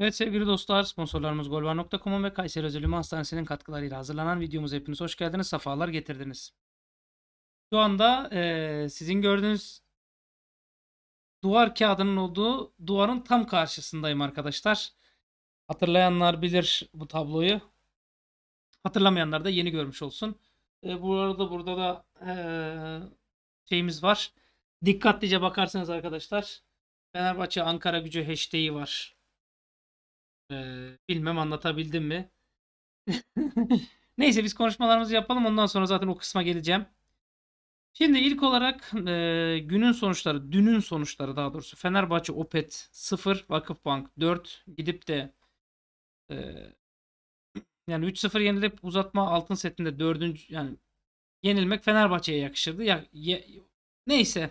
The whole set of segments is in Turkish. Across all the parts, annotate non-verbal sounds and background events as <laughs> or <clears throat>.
Evet sevgili dostlar sponsorlarımız golvar.com'un ve Kayseri Özel Hastanesi'nin katkılarıyla hazırlanan videomuza hepiniz hoş geldiniz. Safalar getirdiniz. Şu anda e, sizin gördüğünüz duvar kağıdının olduğu duvarın tam karşısındayım arkadaşlar. Hatırlayanlar bilir bu tabloyu. Hatırlamayanlar da yeni görmüş olsun. E, bu arada burada da e, şeyimiz var. Dikkatlice bakarsanız arkadaşlar Fenerbahçe Ankara gücü hashtag'i var. Ee, bilmem anlatabildim mi? <laughs> Neyse biz konuşmalarımızı yapalım. Ondan sonra zaten o kısma geleceğim. Şimdi ilk olarak e, günün sonuçları, dünün sonuçları daha doğrusu. Fenerbahçe Opet 0, Vakıfbank 4. Gidip de e, yani 3-0 yenilip uzatma altın setinde 4. yani yenilmek Fenerbahçe'ye yakışırdı. Ya, ya, neyse.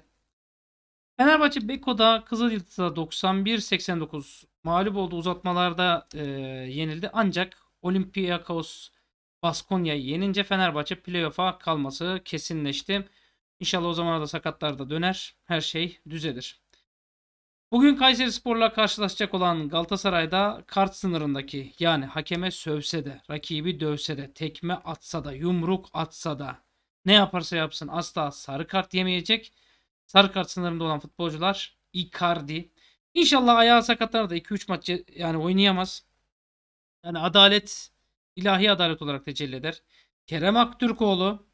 Fenerbahçe Beko'da Kızılyıldız'da 91-89 mağlup oldu. Uzatmalarda e, yenildi. Ancak Olympiakos Baskonya'yı yenince Fenerbahçe playoff'a kalması kesinleşti. İnşallah o zaman da sakatlar da döner. Her şey düzelir. Bugün Kayseri Spor'la karşılaşacak olan Galatasaray'da kart sınırındaki yani hakeme sövse de, rakibi dövse de, tekme atsa da, yumruk atsa da ne yaparsa yapsın asla sarı kart yemeyecek. Sarı kart sınırında olan futbolcular Icardi, İnşallah ayağı sakatlar da 2-3 maç yani oynayamaz. Yani adalet ilahi adalet olarak tecelli eder. Kerem Aktürkoğlu,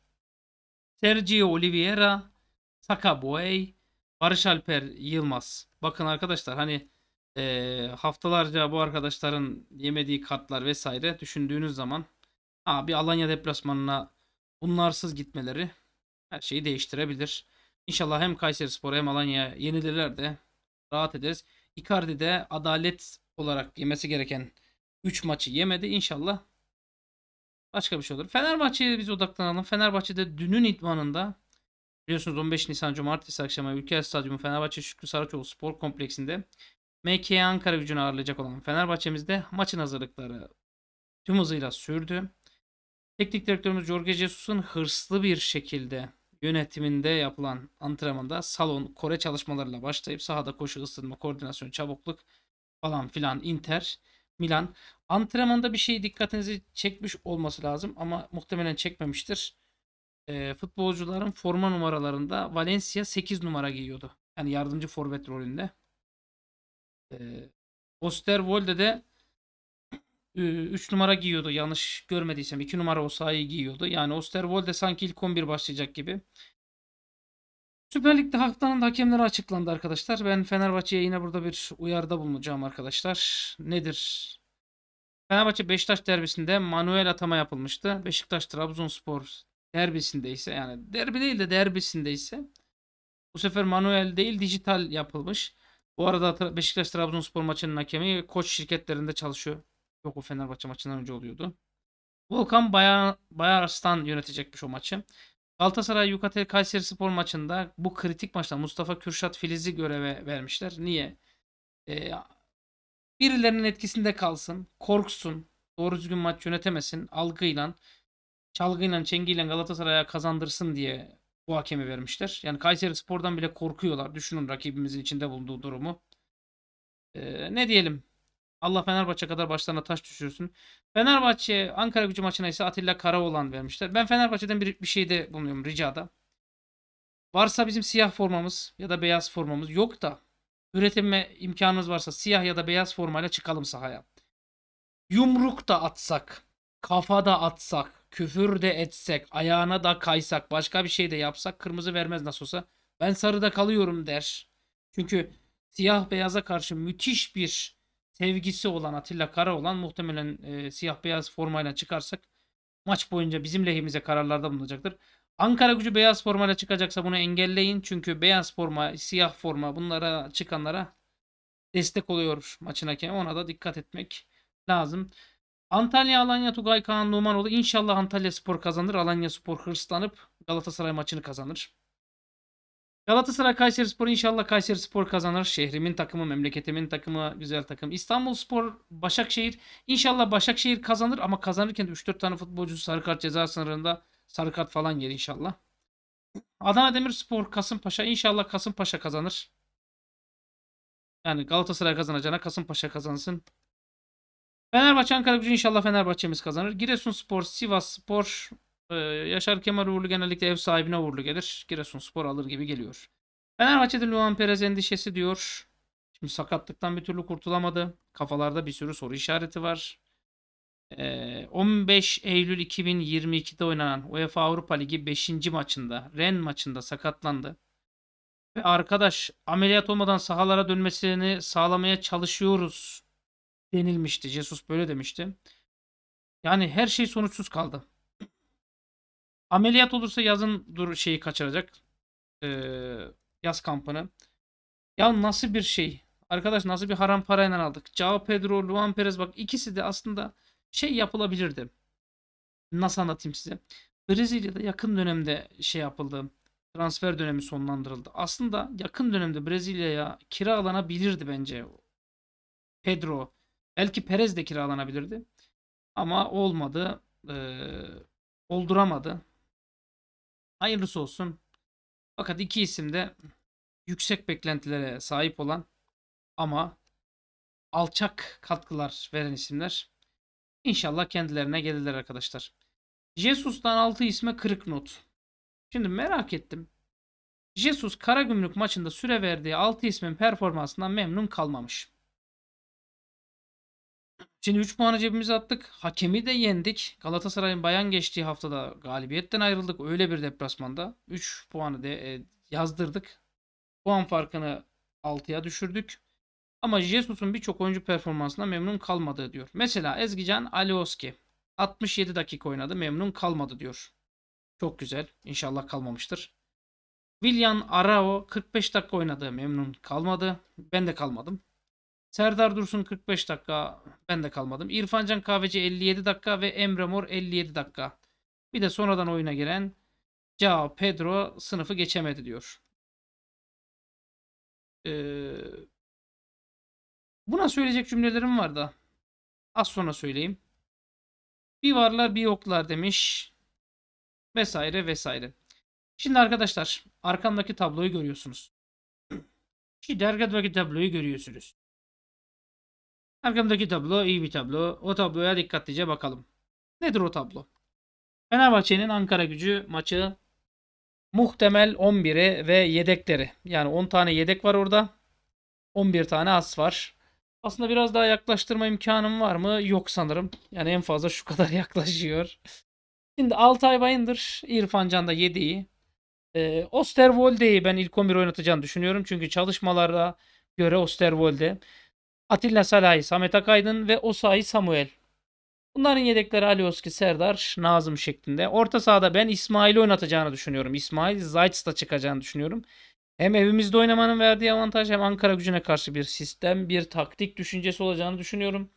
Sergio Oliveira, Saka Boey, Barış Alper Yılmaz. Bakın arkadaşlar hani e, haftalarca bu arkadaşların yemediği kartlar vesaire düşündüğünüz zaman abi Alanya deplasmanına bunlarsız gitmeleri her şeyi değiştirebilir. İnşallah hem Kayseri Spor'a hem Alanya yenilirler de rahat ederiz. Icardi de adalet olarak yemesi gereken 3 maçı yemedi. İnşallah başka bir şey olur. Fenerbahçe'ye biz odaklanalım. Fenerbahçe'de dünün idmanında biliyorsunuz 15 Nisan Cumartesi akşamı Ülker Stadyumu Fenerbahçe Şükrü Saraçoğlu Spor Kompleksi'nde MK Ankara gücünü ağırlayacak olan Fenerbahçe'mizde maçın hazırlıkları tüm hızıyla sürdü. Teknik direktörümüz Jorge Jesus'un hırslı bir şekilde yönetiminde yapılan antrenmanda salon, kore çalışmalarıyla başlayıp sahada koşu, ısınma, koordinasyon, çabukluk falan filan Inter, Milan. Antrenmanda bir şey dikkatinizi çekmiş olması lazım ama muhtemelen çekmemiştir. E, futbolcuların forma numaralarında Valencia 8 numara giyiyordu. Yani yardımcı forvet rolünde. E, Osterwolde de 3 ee, numara giyiyordu yanlış görmediysem. 2 numara o giyiyordu. Yani Osterwolde sanki ilk 11 başlayacak gibi. Süper Lig'de haftanın da hakemleri açıklandı arkadaşlar. Ben Fenerbahçe'ye yine burada bir uyarıda bulunacağım arkadaşlar. Nedir? Fenerbahçe Beşiktaş derbisinde manuel atama yapılmıştı. Beşiktaş Trabzonspor derbisinde ise yani derbi değil de derbisinde ise bu sefer manuel değil dijital yapılmış. Bu arada Beşiktaş Trabzonspor maçının hakemi koç şirketlerinde çalışıyor. Yok o Fenerbahçe maçından önce oluyordu. Volkan Bayar, Bayarstan yönetecekmiş o maçı. Galatasaray Yukatel Kayseri Spor maçında bu kritik maçta Mustafa Kürşat Filiz'i göreve vermişler. Niye? Ee, birilerinin etkisinde kalsın, korksun, doğru düzgün maç yönetemesin, algıyla, çalgıyla, çengiyle Galatasaray'a kazandırsın diye bu hakemi vermişler. Yani Kayseri Spor'dan bile korkuyorlar. Düşünün rakibimizin içinde bulunduğu durumu. Ee, ne diyelim? Allah Fenerbahçe kadar başlarına taş düşürsün. Fenerbahçe Ankara gücü maçına ise Atilla Karaoğlan vermişler. Ben Fenerbahçe'den bir, bir şeyde bulunuyorum ricada. Varsa bizim siyah formamız ya da beyaz formamız yok da üretime imkanımız varsa siyah ya da beyaz formayla çıkalım sahaya. Yumruk da atsak, kafa da atsak, küfür de etsek, ayağına da kaysak, başka bir şey de yapsak kırmızı vermez nasıl olsa. Ben sarıda kalıyorum der. Çünkü siyah beyaza karşı müthiş bir sevgisi olan Atilla Kara olan muhtemelen e, siyah beyaz formayla çıkarsak maç boyunca bizim lehimize kararlarda bulunacaktır. Ankara gücü beyaz formayla çıkacaksa bunu engelleyin. Çünkü beyaz forma, siyah forma bunlara çıkanlara destek oluyor maçın hakemi. Ona da dikkat etmek lazım. Antalya, Alanya, Tugay, Kaan Numanoğlu inşallah Antalya Spor kazanır. Alanya Spor hırslanıp Galatasaray maçını kazanır. Galatasaray Kayseri Spor inşallah Kayseri Spor kazanır. Şehrimin takımı, memleketimin takımı, güzel takım. İstanbul Spor, Başakşehir. inşallah Başakşehir kazanır ama kazanırken 3-4 tane futbolcu sarı kart ceza sınırında sarı kart falan yer inşallah. Adana Demirspor, Kasımpaşa. inşallah Kasımpaşa kazanır. Yani Galatasaray kazanacağına Kasımpaşa kazansın. Fenerbahçe Ankara Gücü inşallah Fenerbahçe'miz kazanır. Giresunspor, Sivasspor, ee, Yaşar Kemal uğurlu genellikle ev sahibine uğurlu gelir. Giresunspor alır gibi geliyor. Fenerbahçe'de Luan Perez endişesi diyor. Şimdi sakatlıktan bir türlü kurtulamadı. Kafalarda bir sürü soru işareti var. 15 ee, Eylül 2022'de oynanan UEFA Avrupa Ligi 5. maçında Ren maçında sakatlandı. Ve arkadaş ameliyat olmadan sahalara dönmesini sağlamaya çalışıyoruz denilmişti. Jesus böyle demişti. Yani her şey sonuçsuz kaldı. Ameliyat olursa yazın dur şeyi kaçıracak. Ee, yaz kampını. Ya nasıl bir şey? Arkadaş nasıl bir haram parayla aldık? Cao Pedro, Luan Perez bak ikisi de aslında şey yapılabilirdi. Nasıl anlatayım size? Brezilya'da yakın dönemde şey yapıldı. Transfer dönemi sonlandırıldı. Aslında yakın dönemde Brezilya'ya kiralanabilirdi bence. Pedro. Belki Perez de kiralanabilirdi. Ama olmadı. Ee, olduramadı. Hayırlısı olsun. Fakat iki isim de yüksek beklentilere sahip olan ama alçak katkılar veren isimler. İnşallah kendilerine gelirler arkadaşlar. Jesus'tan 6 isme kırık not. Şimdi merak ettim. Jesus Karagümrük maçında süre verdiği 6 ismin performansından memnun kalmamış. Şimdi 3 puanı cebimize attık. Hakemi de yendik. Galatasaray'ın bayan geçtiği haftada galibiyetten ayrıldık. Öyle bir deplasmanda. 3 puanı de, e, yazdırdık. Puan farkını 6'ya düşürdük. Ama Jesus'un birçok oyuncu performansına memnun kalmadı diyor. Mesela Ezgican Alioski 67 dakika oynadı memnun kalmadı diyor. Çok güzel. İnşallah kalmamıştır. William Arao 45 dakika oynadı memnun kalmadı. Ben de kalmadım. Serdar Dursun 45 dakika. Ben de kalmadım. İrfancan Kahveci 57 dakika ve Emre Mor 57 dakika. Bir de sonradan oyuna giren Cao Pedro sınıfı geçemedi diyor. Ee, buna söyleyecek cümlelerim var da. Az sonra söyleyeyim. Bir varlar bir yoklar demiş. Vesaire vesaire. Şimdi arkadaşlar arkamdaki tabloyu görüyorsunuz. <clears throat> Şu dergadaki tabloyu görüyorsunuz. Arkamdaki tablo iyi bir tablo. O tabloya dikkatlice bakalım. Nedir o tablo? Fenerbahçe'nin Ankara gücü maçı muhtemel 11'i ve yedekleri. Yani 10 tane yedek var orada. 11 tane as var. Aslında biraz daha yaklaştırma imkanım var mı? Yok sanırım. Yani en fazla şu <laughs> kadar yaklaşıyor. Şimdi Altay Bayındır, İrfan Can da 7'yi. Ee, Osterwolde'yi ben ilk 11 oynatacağını düşünüyorum. Çünkü çalışmalara göre Osterwolde Atilla Salahi, Samet Akaydın ve Osayi Samuel. Bunların yedekleri Alioski, Serdar, Nazım şeklinde. Orta sahada ben İsmail'i oynatacağını düşünüyorum. İsmail Zaytsta çıkacağını düşünüyorum. Hem evimizde oynamanın verdiği avantaj hem Ankara gücüne karşı bir sistem, bir taktik düşüncesi olacağını düşünüyorum.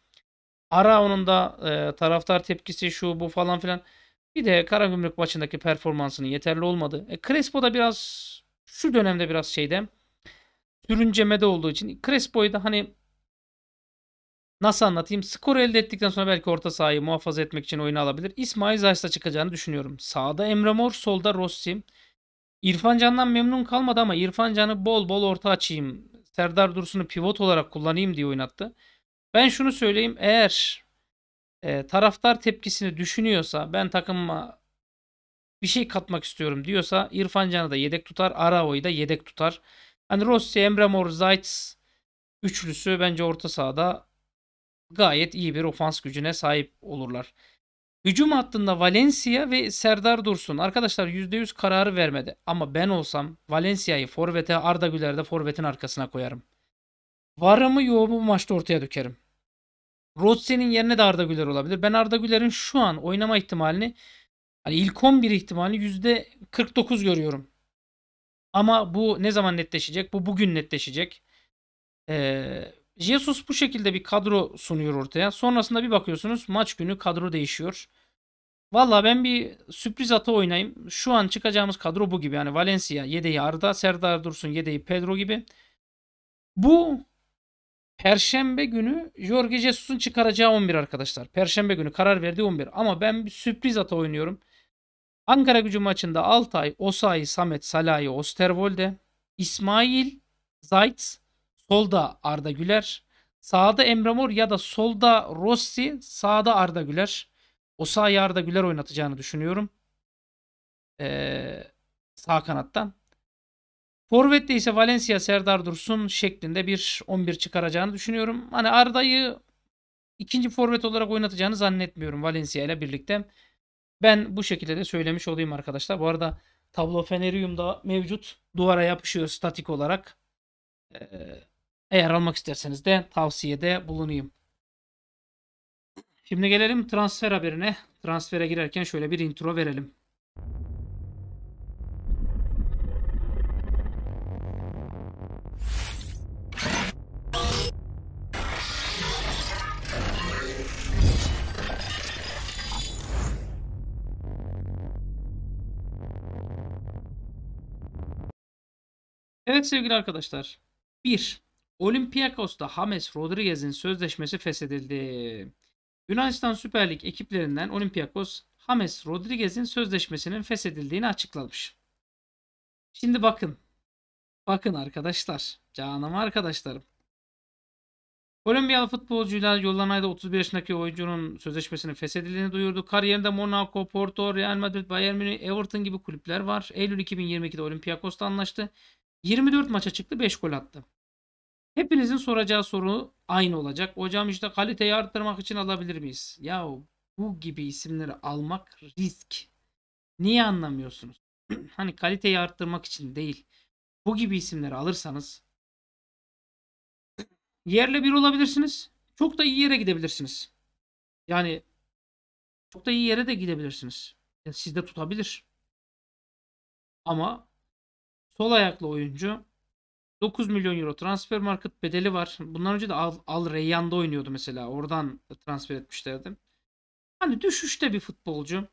Ara onun da e, taraftar tepkisi şu bu falan filan. Bir de Karagümrük maçındaki performansının yeterli olmadı. E, Crespo da biraz şu dönemde biraz şeyde sürüncemede olduğu için Crespo'yu da hani Nasıl anlatayım? Skoru elde ettikten sonra belki orta sahayı muhafaza etmek için oyunu alabilir. İsmail Zayt'la çıkacağını düşünüyorum. Sağda Emre Mor, solda Rossi. İrfan Can'dan memnun kalmadı ama İrfan Can'ı bol bol orta açayım. Serdar Dursun'u pivot olarak kullanayım diye oynattı. Ben şunu söyleyeyim. Eğer e, taraftar tepkisini düşünüyorsa ben takımıma bir şey katmak istiyorum diyorsa İrfan Can'ı da yedek tutar. Arao'yu da yedek tutar. Hani Rossi, Emre Mor, Zayt üçlüsü bence orta sahada gayet iyi bir ofans gücüne sahip olurlar. Hücum hattında Valencia ve Serdar Dursun. Arkadaşlar %100 kararı vermedi. Ama ben olsam Valencia'yı Forvet'e Arda Güler'de Forvet'in arkasına koyarım. Varımı yoğumu maçta ortaya dökerim. Rodsen'in yerine de Arda Güler olabilir. Ben Arda Güler'in şu an oynama ihtimalini hani ilk 11 ihtimali %49 görüyorum. Ama bu ne zaman netleşecek? Bu bugün netleşecek. Ee, Jesus bu şekilde bir kadro sunuyor ortaya. Sonrasında bir bakıyorsunuz maç günü kadro değişiyor. Valla ben bir sürpriz ata oynayayım. Şu an çıkacağımız kadro bu gibi. Yani Valencia yedeği Arda, Serdar Dursun yedeği Pedro gibi. Bu Perşembe günü Jorge Jesus'un çıkaracağı 11 arkadaşlar. Perşembe günü karar verdiği 11. Ama ben bir sürpriz ata oynuyorum. Ankara gücü maçında Altay, Osayi, Samet, Salahi, Osterwolde, İsmail, Zayt, Solda Arda Güler. Sağda Emre Mor ya da solda Rossi, sağda Arda Güler. O sağ Arda Güler oynatacağını düşünüyorum. Ee, sağ kanattan. Forvet'te ise Valencia, Serdar Dursun şeklinde bir 11 çıkaracağını düşünüyorum. Hani Arda'yı ikinci forvet olarak oynatacağını zannetmiyorum Valencia ile birlikte. Ben bu şekilde de söylemiş olayım arkadaşlar. Bu arada tablo Fenerium'da mevcut. Duvara yapışıyor statik olarak. Ee, eğer almak isterseniz de tavsiyede bulunayım. Şimdi gelelim transfer haberine. Transfere girerken şöyle bir intro verelim. Evet sevgili arkadaşlar. 1. Olympiakos'ta James Rodriguez'in sözleşmesi feshedildi. Yunanistan Süper Lig ekiplerinden Olympiakos, James Rodriguez'in sözleşmesinin feshedildiğini açıklamış. Şimdi bakın. Bakın arkadaşlar. Canım arkadaşlarım. Kolombiyalı futbolcuyla yollanayda 31 yaşındaki oyuncunun sözleşmesinin feshedildiğini duyurdu. Kariyerinde Monaco, Porto, Real Madrid, Bayern Münih, Everton gibi kulüpler var. Eylül 2022'de Olympiakos'ta anlaştı. 24 maça çıktı 5 gol attı. Hepinizin soracağı soru aynı olacak. Hocam işte kaliteyi arttırmak için alabilir miyiz? Ya bu gibi isimleri almak risk. Niye anlamıyorsunuz? <clears throat> hani kaliteyi arttırmak için değil. Bu gibi isimleri alırsanız yerle bir olabilirsiniz. Çok da iyi yere gidebilirsiniz. Yani çok da iyi yere de gidebilirsiniz. Yani sizde tutabilir. Ama sol ayaklı oyuncu 9 milyon euro transfer market bedeli var. Bundan önce de Al, Al Reyyan'da oynuyordu mesela. Oradan transfer etmişlerdi. Hani düşüşte bir futbolcu.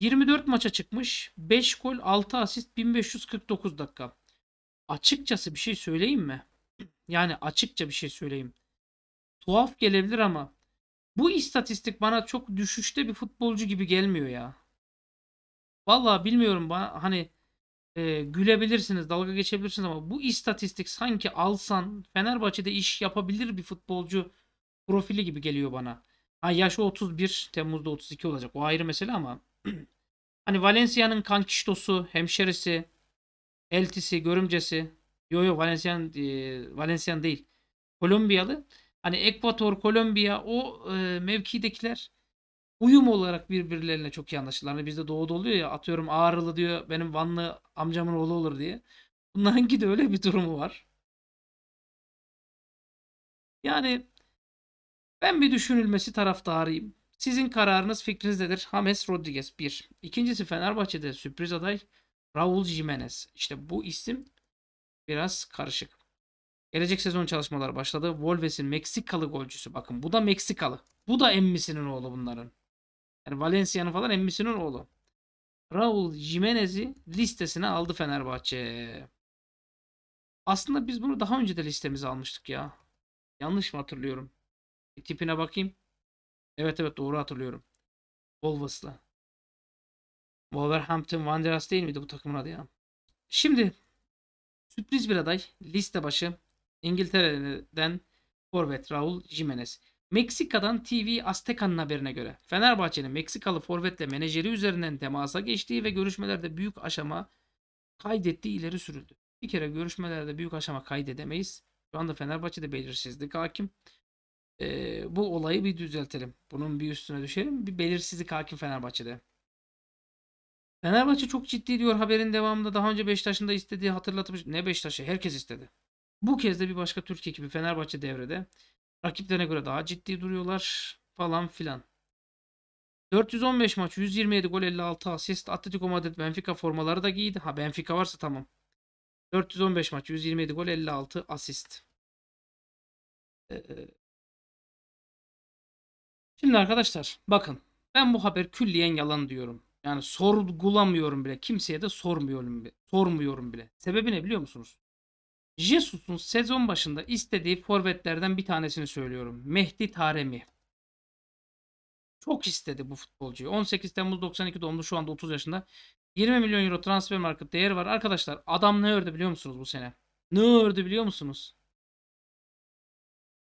24 maça çıkmış. 5 gol, 6 asist, 1549 dakika. Açıkçası bir şey söyleyeyim mi? Yani açıkça bir şey söyleyeyim. Tuhaf gelebilir ama bu istatistik bana çok düşüşte bir futbolcu gibi gelmiyor ya. Vallahi bilmiyorum bana hani e, gülebilirsiniz, dalga geçebilirsiniz ama bu istatistik sanki alsan Fenerbahçe'de iş yapabilir bir futbolcu profili gibi geliyor bana. Ha yaşı 31, Temmuz'da 32 olacak. O ayrı mesele ama <clears throat> hani Valencia'nın kankiştosu, hemşerisi, eltisi, görümcesi. Yo yo Valencian e, Valencian değil. Kolombiyalı. Hani Ekvator, Kolombiya o e, mevkidekiler uyum olarak birbirlerine çok iyi anlaşırlar. Hani bizde doğuda oluyor ya atıyorum Ağrılı diyor benim Vanlı amcamın oğlu olur diye. <laughs> hangi de öyle bir durumu var. Yani ben bir düşünülmesi taraftarıyım. Sizin kararınız fikriniz nedir? James Rodriguez 1. İkincisi Fenerbahçe'de sürpriz aday Raul Jimenez. İşte bu isim biraz karışık. Gelecek sezon çalışmalar başladı. Wolves'in Meksikalı golcüsü. Bakın bu da Meksikalı. Bu da emmisinin oğlu bunların. Yani Valencia'nın falan emmisinin oğlu. Raul Jimenez'i listesine aldı Fenerbahçe. Aslında biz bunu daha önce de listemize almıştık ya. Yanlış mı hatırlıyorum? Bir tipine bakayım. Evet evet doğru hatırlıyorum. Wolves'la. Wolverhampton Wanderers değil miydi bu takımın adı ya? Şimdi sürpriz bir aday liste başı İngiltere'den forvet Raul Jimenez. Meksika'dan TV Aztecan'ın haberine göre Fenerbahçe'nin Meksikalı forvetle menajeri üzerinden temasa geçtiği ve görüşmelerde büyük aşama kaydettiği ileri sürüldü. Bir kere görüşmelerde büyük aşama kaydedemeyiz. Şu anda Fenerbahçe'de belirsizlik hakim. Ee, bu olayı bir düzeltelim. Bunun bir üstüne düşelim. Bir belirsizlik hakim Fenerbahçe'de. Fenerbahçe çok ciddi diyor haberin devamında. Daha önce Beşiktaş'ın da istediği hatırlatmış. Ne Beşiktaş'ı? Herkes istedi. Bu kez de bir başka Türk ekibi Fenerbahçe devrede. Rakiplerine göre daha ciddi duruyorlar falan filan. 415 maç 127 gol 56 asist Atletico Madrid Benfica formaları da giydi. Ha Benfica varsa tamam. 415 maç 127 gol 56 asist. Ee, şimdi arkadaşlar bakın ben bu haber külliyen yalan diyorum. Yani sorgulamıyorum bile. Kimseye de sormuyorum bile. Sormuyorum bile. Sebebi ne biliyor musunuz? Jesus'un sezon başında istediği forvetlerden bir tanesini söylüyorum. Mehdi Taremi. Çok istedi bu futbolcuyu. 18 Temmuz 92 doğumlu şu anda 30 yaşında. 20 milyon euro transfer market değeri var. Arkadaşlar adam ne ördü biliyor musunuz bu sene? Ne ördü biliyor musunuz?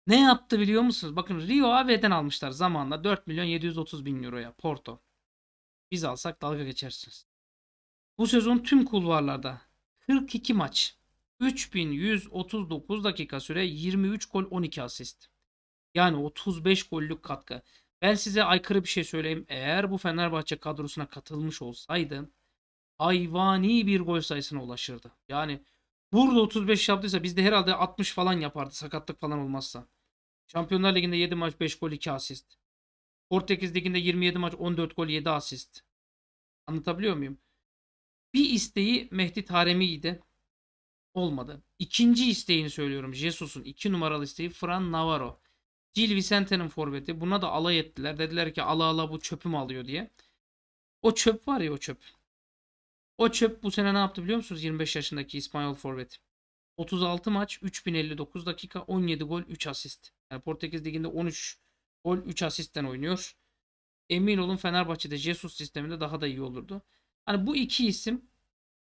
Ne yaptı biliyor musunuz? Bakın Rio Ave'den almışlar zamanla 4 milyon 730 bin euroya Porto. Biz alsak dalga geçersiniz. Bu sezon tüm kulvarlarda 42 maç 3139 dakika süre 23 gol 12 asist. Yani 35 gollük katkı. Ben size aykırı bir şey söyleyeyim. Eğer bu Fenerbahçe kadrosuna katılmış olsaydı hayvani bir gol sayısına ulaşırdı. Yani burada 35 yaptıysa bizde herhalde 60 falan yapardı sakatlık falan olmazsa. Şampiyonlar Ligi'nde 7 maç 5 gol 2 asist. Portekiz Ligi'nde 27 maç 14 gol 7 asist. Anlatabiliyor muyum? Bir isteği Mehdi Taremi'ydi olmadı. İkinci isteğini söylüyorum. Jesus'un iki numaralı isteği Fran Navarro. Gil Vicente'nin forveti. Buna da alay ettiler. Dediler ki ala ala bu çöpü mü alıyor diye. O çöp var ya o çöp. O çöp bu sene ne yaptı biliyor musunuz? 25 yaşındaki İspanyol forvet. 36 maç, 3059 dakika, 17 gol, 3 asist. Yani Portekiz liginde 13 gol, 3 asistten oynuyor. Emin olun Fenerbahçe'de Jesus sisteminde daha da iyi olurdu. Hani bu iki isim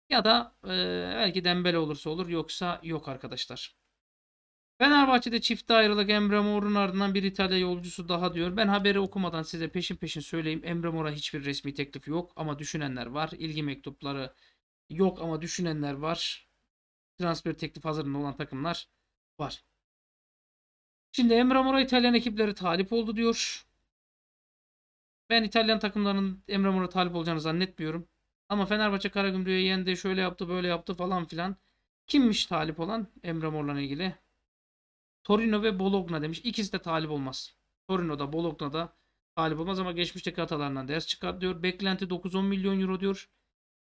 ya da e, belki Dembele olursa olur yoksa yok arkadaşlar. Fenerbahçe'de çift ayrılık Emre Mor'un ardından bir İtalya yolcusu daha diyor. Ben haberi okumadan size peşin peşin söyleyeyim. Emre Mor'a hiçbir resmi teklif yok ama düşünenler var. İlgi mektupları yok ama düşünenler var. Transfer teklif hazırında olan takımlar var. Şimdi Emre Mor'a İtalyan ekipleri talip oldu diyor. Ben İtalyan takımlarının Emre Mor'a talip olacağını zannetmiyorum. Ama Fenerbahçe Karagümrük'e yendi. Şöyle yaptı böyle yaptı falan filan. Kimmiş talip olan Emre Mor'la ilgili? Torino ve Bologna demiş. İkisi de talip olmaz. Torino'da Bologna'da talip olmaz ama geçmişteki hatalarından ders çıkar diyor. Beklenti 9-10 milyon euro diyor.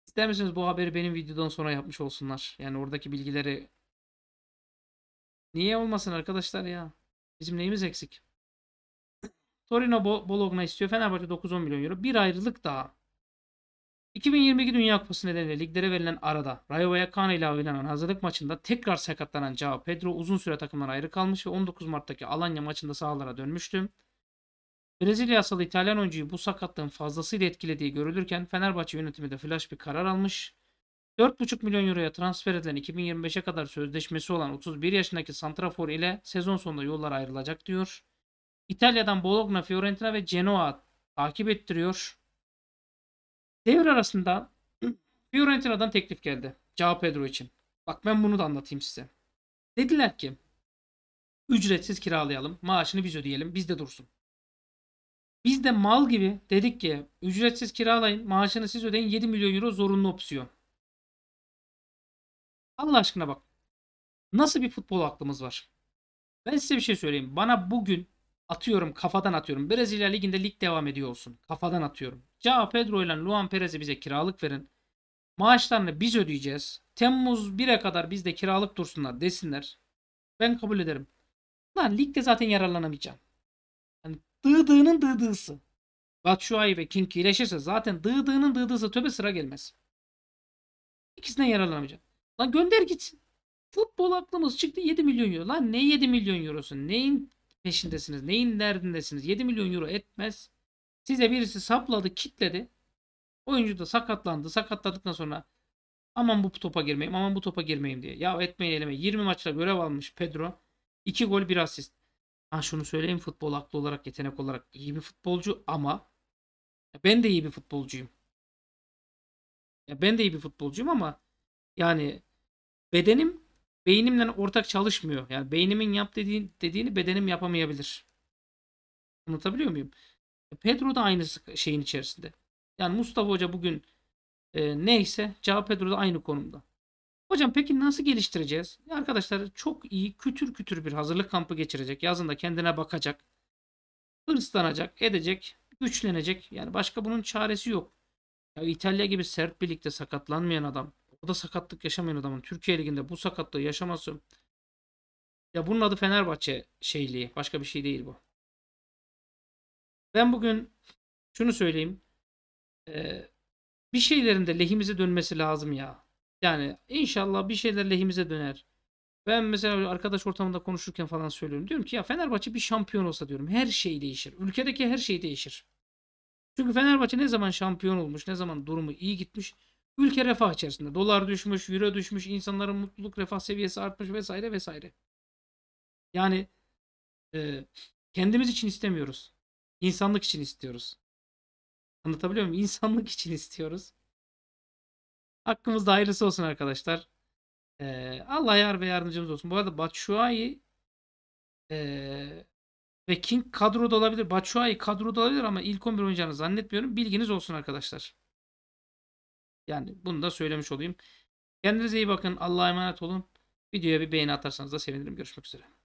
İster misiniz bu haberi benim videodan sonra yapmış olsunlar? Yani oradaki bilgileri niye olmasın arkadaşlar ya? Bizim neyimiz eksik? Torino Bologna istiyor. Fenerbahçe 9-10 milyon euro. Bir ayrılık daha. 2022 Dünya Kupası nedeniyle liglere verilen arada Rayo Vallecano ile oynanan hazırlık maçında tekrar sakatlanan Cao Pedro uzun süre takımdan ayrı kalmış ve 19 Mart'taki Alanya maçında sahalara dönmüştü. Brezilya asalı İtalyan oyuncuyu bu sakatlığın fazlasıyla etkilediği görülürken Fenerbahçe yönetimi de flash bir karar almış. 4,5 milyon euroya transfer edilen 2025'e kadar sözleşmesi olan 31 yaşındaki Santrafor ile sezon sonunda yollar ayrılacak diyor. İtalya'dan Bologna, Fiorentina ve Genoa takip ettiriyor. Devre arasında Fiorentina'dan <clears throat> teklif geldi. Cao Pedro için. Bak ben bunu da anlatayım size. Dediler ki ücretsiz kiralayalım. Maaşını biz ödeyelim. biz de dursun. Biz de mal gibi dedik ki ücretsiz kiralayın. Maaşını siz ödeyin. 7 milyon euro zorunlu opsiyon. Allah aşkına bak. Nasıl bir futbol aklımız var? Ben size bir şey söyleyeyim. Bana bugün Atıyorum kafadan atıyorum. Brezilya liginde lig devam ediyor olsun. Kafadan atıyorum. Cao Pedro ile Luan Perez'i bize kiralık verin. Maaşlarını biz ödeyeceğiz. Temmuz 1'e kadar bizde kiralık dursunlar desinler. Ben kabul ederim. Lan ligde zaten yararlanamayacağım. Yani dığdığının dığdığısı. Batshuayi ve King iyileşirse zaten dığdığının dığdısı töbe sıra gelmez. İkisinden yararlanamayacağım. Lan gönder gitsin. Futbol aklımız çıktı 7 milyon euro. Lan ne 7 milyon eurosu? Neyin peşindesiniz? Neyin derdindesiniz? 7 milyon euro etmez. Size birisi sapladı, kitledi. Oyuncu da sakatlandı. Sakatladıktan sonra aman bu topa girmeyeyim, aman bu topa girmeyeyim diye. Ya etmeyin eleme. 20 maçla görev almış Pedro. 2 gol 1 asist. Ha şunu söyleyeyim futbol aklı olarak, yetenek olarak iyi bir futbolcu ama ben de iyi bir futbolcuyum. Ya ben de iyi bir futbolcuyum ama yani bedenim beynimle ortak çalışmıyor. Yani beynimin yap dediğin, dediğini bedenim yapamayabilir. Anlatabiliyor muyum? E, Pedro da aynı şeyin içerisinde. Yani Mustafa Hoca bugün e, neyse Cevap Pedro da aynı konumda. Hocam peki nasıl geliştireceğiz? Arkadaşlar çok iyi kütür kütür bir hazırlık kampı geçirecek. Yazında kendine bakacak. Hırslanacak, edecek, güçlenecek. Yani başka bunun çaresi yok. Ya İtalya gibi sert birlikte sakatlanmayan adam. O da sakatlık yaşamayan adamın Türkiye Ligi'nde bu sakatlığı yaşaması. Ya bunun adı Fenerbahçe şeyliği. Başka bir şey değil bu. Ben bugün şunu söyleyeyim. bir şeylerin de lehimize dönmesi lazım ya. Yani inşallah bir şeyler lehimize döner. Ben mesela arkadaş ortamında konuşurken falan söylüyorum. Diyorum ki ya Fenerbahçe bir şampiyon olsa diyorum. Her şey değişir. Ülkedeki her şey değişir. Çünkü Fenerbahçe ne zaman şampiyon olmuş, ne zaman durumu iyi gitmiş Ülke refah içerisinde. Dolar düşmüş, euro düşmüş, insanların mutluluk, refah seviyesi artmış vesaire vesaire. Yani e, kendimiz için istemiyoruz. İnsanlık için istiyoruz. Anlatabiliyor muyum? <laughs> İnsanlık için istiyoruz. Hakkımızda hayırlısı olsun arkadaşlar. E, Allah yar ve yardımcımız olsun. Bu arada Batshuayi e, ve King kadroda olabilir. Batshuayi kadroda olabilir ama ilk 11 oynayacağını zannetmiyorum. Bilginiz olsun arkadaşlar. Yani bunu da söylemiş olayım. Kendinize iyi bakın. Allah'a emanet olun. Videoya bir beğeni atarsanız da sevinirim. Görüşmek üzere.